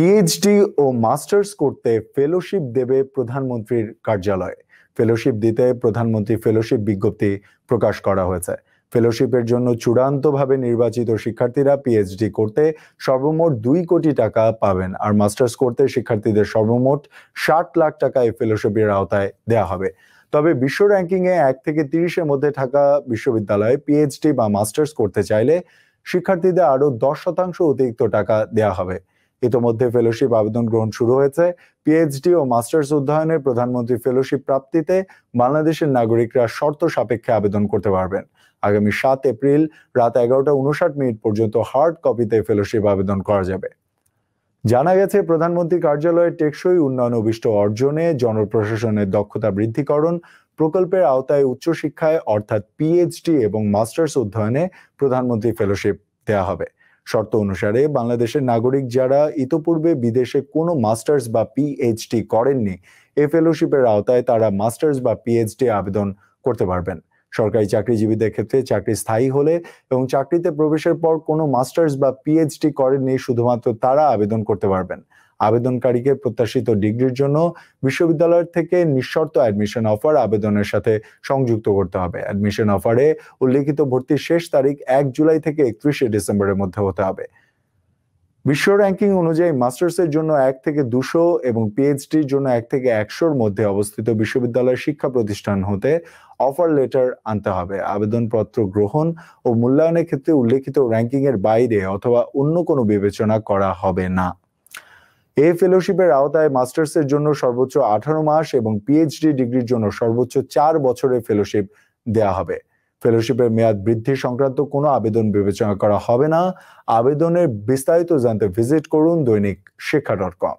PhD ও masters করতে fellowship দেবে প্রধানমন্ত্রীর কার্যালয় ফেলোশিপ দিতে প্রধানমন্ত্রী ফেলোশিপ বিজ্ঞপ্তি প্রকাশ করা হয়েছে ফেলোশিপের জন্য চূড়ান্তভাবে নির্বাচিত শিক্ষার্থীরা পিএইচডি করতে সর্বমোট দুই কোটি টাকা পাবেন আর মাস্টার্স করতে শিক্ষার্থীদের সর্বমোট ষাট লাখ টাকা এই ফেলোশিপের আওতায় দেওয়া হবে তবে বিশ্ব র্যাঙ্কিংয়ে এক থেকে তিরিশের মধ্যে থাকা বিশ্ববিদ্যালয়ে পিএইচডি বা মাস্টার্স করতে চাইলে শিক্ষার্থীদের আরও দশ শতাংশ অতিরিক্ত টাকা দেওয়া হবে ইতোমধ্যে ফেলোশিপ আবেদন গ্রহণ শুরু হয়েছে পিএইচডি ও মাস্টার্স অধ্যয়নে প্রধানমন্ত্রী ফেলোশিপ প্রাপ্তিতে বাংলাদেশের নাগরিকরা শর্ত সাপেক্ষে আবেদন করতে পারবেন আগামী সাত এপ্রিল রাত এগারোটা উনষাট মিনিট পর্যন্ত হার্ড কপিতে ফেলোশিপ আবেদন করা যাবে জানা গেছে প্রধানমন্ত্রী কার্যালয়ের টেকসই উন্নয়ন অভিষ্ট অর্জনে জনপ্রশাসনের দক্ষতা বৃদ্ধিকরণ প্রকল্পের আওতায় উচ্চশিক্ষায় অর্থাৎ পিএইচডি এবং মাস্টার্স অধ্যয়নে প্রধানমন্ত্রী ফেলোশিপ দেওয়া হবে শর্ত অনুসারে বাংলাদেশের নাগরিক যারা ইতোপূর্বে বিদেশে কোনো মাস্টার্স বা পিএইচডি করেননি এ ফেলোশিপের আওতায় তারা মাস্টার্স বা পিএইচডি আবেদন করতে পারবেন সরকারি চাকরিজীবীদের ক্ষেত্রে চাকরি স্থায়ী হলে এবং চাকরিতে প্রবেশের পর কোনো মাস্টার্স বা পিএইচডি করেননি শুধুমাত্র তারা আবেদন করতে পারবেন আবেদনকারীকে প্রত্যাশিত ডিগ্রির জন্য বিশ্ববিদ্যালয়ের থেকে নিঃশর্ত অ্যাডমিশন অফার আবেদনের সাথে সংযুক্ত করতে হবে অ্যাডমিশন অফারে উল্লেখিত ভর্তির শেষ তারিখ এক জুলাই থেকে একত্রিশে ডিসেম্বরের মধ্যে হতে হবে বিশ্ব র্যাঙ্কিং অনুযায়ী মাস্টার্সের জন্য এক থেকে দুশো এবং পিএইচডির জন্য এক থেকে একশোর মধ্যে অবস্থিত বিশ্ববিদ্যালয়ের শিক্ষা প্রতিষ্ঠান হতে অফার লেটার আনতে হবে আবেদনপত্র গ্রহণ ও মূল্যায়নের ক্ষেত্রে উল্লেখিত র্যাঙ্কিংয়ের বাইরে অথবা অন্য কোনো বিবেচনা করা হবে না এ ফেলোশিপের আওতায় মাস্টার্সের জন্য সর্বোচ্চ আঠারো মাস এবং পিএইচডি ডিগ্রির জন্য সর্বোচ্চ চার বছরের ফেলোশিপ দেয়া হবে ফেলোশিপের মেয়াদ বৃদ্ধি সংক্রান্ত কোনো আবেদন বিবেচনা করা হবে না আবেদনের বিস্তারিত জানতে ভিজিট করুন দৈনিক শিক্ষা ডট কম